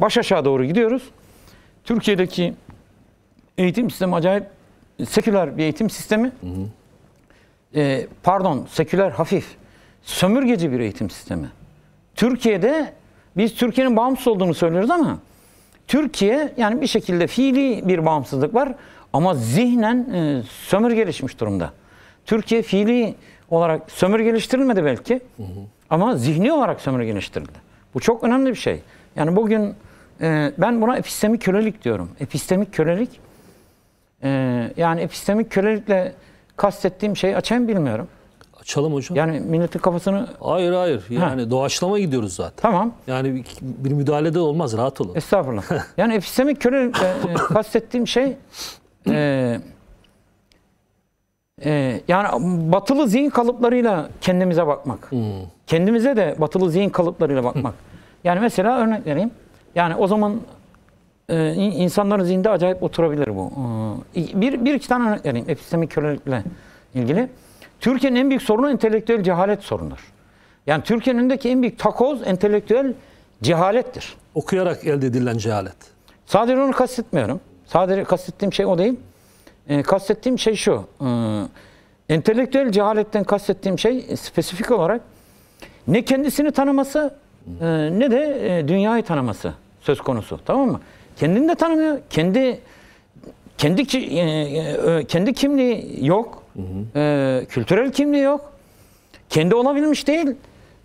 baş aşağı doğru gidiyoruz. Türkiye'deki eğitim sistemi acayip seküler bir eğitim sistemi. Hı hı. E, ee, pardon, seküler hafif. Sömürgeci bir eğitim sistemi. Türkiye'de biz Türkiye'nin bağımsız olduğunu söylüyoruz ama Türkiye yani bir şekilde fiili bir bağımsızlık var ama zihnen e, sömürgeleşmiş durumda. Türkiye fiili olarak sömürgeleştirilmedi belki hı hı. ama zihni olarak sömürgeleştirildi. Bu çok önemli bir şey. Yani bugün ee, ben buna epistemik kölelik diyorum. Epistemik kölelik e, yani epistemik kölelikle kastettiğim şeyi açayım bilmiyorum. Açalım hocam. Yani milletin kafasını... Hayır hayır. Yani ha. doğaçlama gidiyoruz zaten. Tamam. Yani bir, bir müdahalede olmaz. Rahat olun. Estağfurullah. yani epistemik kölelikle e, kastettiğim şey e, e, yani batılı zihin kalıplarıyla kendimize bakmak. Hmm. Kendimize de batılı zihin kalıplarıyla bakmak. yani mesela örnek vereyim. Yani o zaman e, insanların zihinde acayip oturabilir bu. E, bir, bir iki tane örnek vereyim epistemik kölelikle ilgili. Türkiye'nin en büyük sorunu entelektüel cehalet sorunudur. Yani Türkiye'nin önündeki en büyük takoz entelektüel cehalettir. Okuyarak elde edilen cehalet. Sadece onu kastetmiyorum. Sadece kastettiğim şey o değil. E, kastettiğim şey şu. E, entelektüel cehaletten kastettiğim şey spesifik olarak ne kendisini tanıması e, ne de e, dünyayı tanıması söz konusu. Tamam mı? Kendini de tanımıyor. Kendi kendi e, e, kendi kimliği yok. Hı e, hı. kültürel kimliği yok. Kendi olabilmiş değil.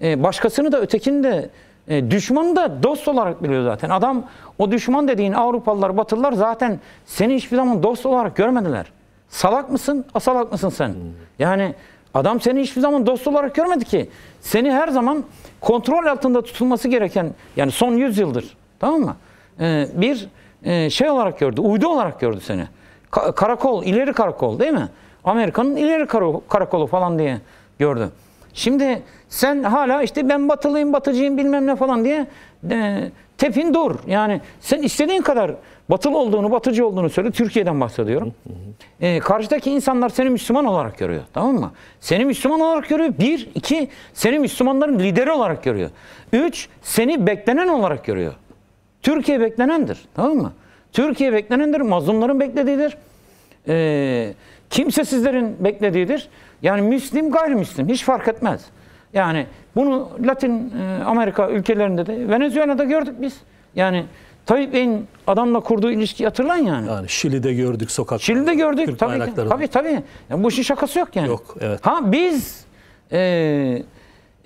başkasını da ötekini de e, da dost olarak biliyor zaten. Adam o düşman dediğin Avrupalılar, Batılılar zaten seni hiçbir zaman dost olarak görmediler. Salak mısın? Asalak mısın sen? Hmm. Yani adam seni hiçbir zaman dost olarak görmedi ki. Seni her zaman kontrol altında tutulması gereken yani son 100 yıldır Tamam mı? Ee, bir e, şey olarak gördü, uydu olarak gördü seni. Ka karakol, ileri karakol değil mi? Amerika'nın ileri kar karakolu falan diye gördü. Şimdi sen hala işte ben batılıyım, batıcıyım bilmem ne falan diye e, tepin dur. Yani sen istediğin kadar batılı olduğunu, batıcı olduğunu söyle. Türkiye'den bahsediyorum. E, karşıdaki insanlar seni Müslüman olarak görüyor. Tamam mı? Seni Müslüman olarak görüyor. Bir, iki, seni Müslümanların lideri olarak görüyor. Üç, seni beklenen olarak görüyor. Türkiye beklenendir. Tamam mı? Türkiye beklenendir. Mazlumların beklediğidir. Ee, sizlerin beklediğidir. Yani Müslim gayrimüslim hiç fark etmez. Yani bunu Latin e, Amerika ülkelerinde de Venezuela'da gördük biz. Yani Tayyip Bey'in adamla kurduğu ilişki hatırlan yani. Yani Şili'de gördük sokakta. Şili'de gördük Türk tabii, tabii tabii. Yani bu işin şakası yok yani. Yok evet. Ha biz e,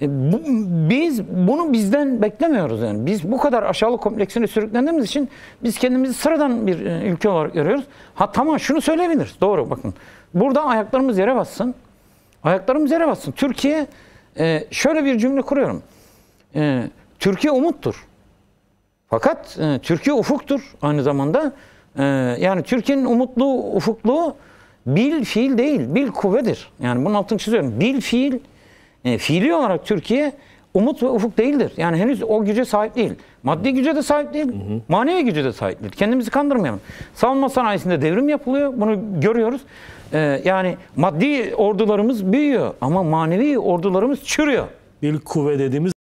e, bu, biz bunu bizden beklemiyoruz yani. Biz bu kadar aşağılık kompleksine sürüklendiğimiz için biz kendimizi sıradan bir e, ülke olarak görüyoruz. Ha tamam şunu söyleyebiliriz. Doğru bakın. Burada ayaklarımız yere bassın. Ayaklarımız yere bassın. Türkiye e, şöyle bir cümle kuruyorum. E, Türkiye umuttur. Fakat e, Türkiye ufuktur aynı zamanda. E, yani Türkiye'nin umutlu ufukluğu bil fiil değil, bil kuvvedir. Yani bunun altını çiziyorum. Bil fiil e, fiili olarak Türkiye umut ve ufuk değildir. Yani henüz o güce sahip değil. Maddi güce de sahip değil, manevi güce de sahip değil. Kendimizi kandırmayalım. Savunma sanayisinde devrim yapılıyor, bunu görüyoruz. Ee, yani maddi ordularımız büyüyor ama manevi ordularımız çürüyor. Bir kuvve dediğimiz